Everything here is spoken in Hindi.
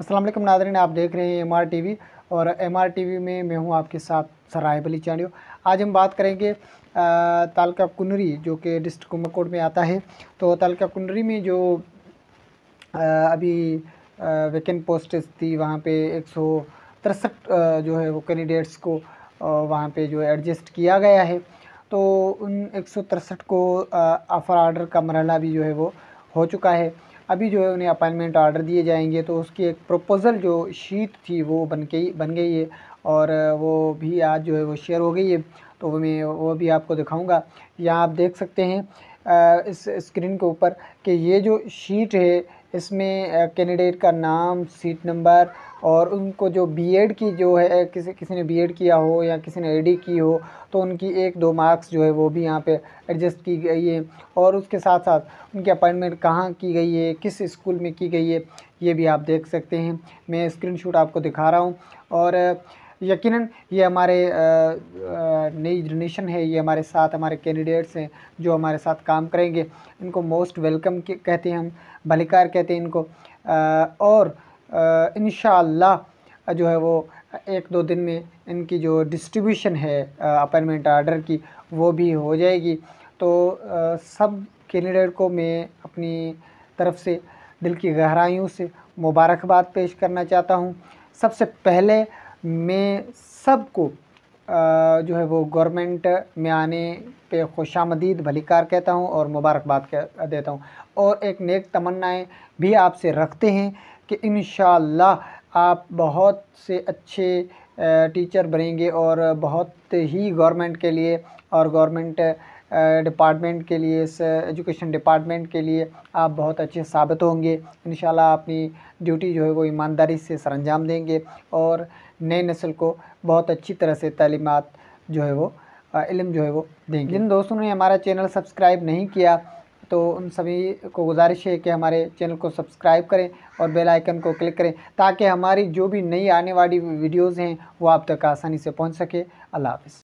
असलम नादरीन आप देख रहे हैं एम आर टी वी और एम आर टी वी में मैं हूँ आपके साथ सरायब अली चाणियो आज हम बात करेंगे तालका कुनरी जो कि डिस्ट्रिक्ट कुमकोट में आता है तो तालका कुनरी में जो आ, अभी वैकेंट पोस्टेस थी वहाँ पे एक सौ तिरसठ जो है वो कैंडिडेट्स को वहाँ पे जो एडजस्ट किया गया है तो उन एक सौ तिरसठ को ऑफ़र आर्डर का मरहला भी जो है वो हो चुका है अभी जो है उन्हें अपॉइंटमेंट ऑर्डर दिए जाएंगे तो उसकी एक प्रपोज़ल जो शीट थी वो बन गई बन गई है और वो भी आज जो है वो शेयर हो गई है तो मैं वो भी आपको दिखाऊंगा यहाँ आप देख सकते हैं इस स्क्रीन के ऊपर कि ये जो शीट है इसमें कैंडिडेट का नाम सीट नंबर और उनको जो बीएड की जो है किसी किसी ने बीएड किया हो या किसी ने एडी की हो तो उनकी एक दो मार्क्स जो है वो भी यहाँ पे एडजस्ट की गई है और उसके साथ साथ उनकी अपॉइंटमेंट कहाँ की गई है किस स्कूल में की गई है ये भी आप देख सकते हैं मैं स्क्रीनशॉट आपको दिखा रहा हूँ और यकीनन ये हमारे नई जनरेशन है ये हमारे साथ हमारे कैंडिडेट्स हैं जो हमारे साथ काम करेंगे इनको मोस्ट वेलकम कहते हैं हम भलीकार कहते हैं इनको और इन जो है वो एक दो दिन में इनकी जो डिस्ट्रीब्यूशन है अपॉइंटमेंट आर्डर की वो भी हो जाएगी तो सब कैंडिडेट को मैं अपनी तरफ से दिल की गहराइयों से मुबारकबाद पेश करना चाहता हूँ सबसे पहले में सबको जो है वो गवर्नमेंट में आने पे खुश आमदीद भलीकार कहता हूँ और मुबारकबाद कह देता हूँ और एक नेक तमन्नाएं भी आपसे रखते हैं कि इन आप बहुत से अच्छे टीचर बनेंगे और बहुत ही गवर्नमेंट के लिए और गवर्नमेंट डिपार्टमेंट के लिए इस एजुकेशन डिपार्टमेंट के लिए आप बहुत अच्छे साबित होंगे इन अपनी ड्यूटी जो है वो ईमानदारी से सर अंजाम देंगे और नए नस्ल को बहुत अच्छी तरह से तलीमत जो है वो इलम जो है वो देंगे जिन दोस्तों ने हमारा चैनल सब्सक्राइब नहीं किया तो उन सभी को गुजारिश है कि हमारे चैनल को सब्सक्राइब करें और बेल आइकन को क्लिक करें ताकि हमारी जो भी नई आने वाली वीडियोज़ हैं वो आप तक आसानी से पहुंच सके अल्लाह हाफ़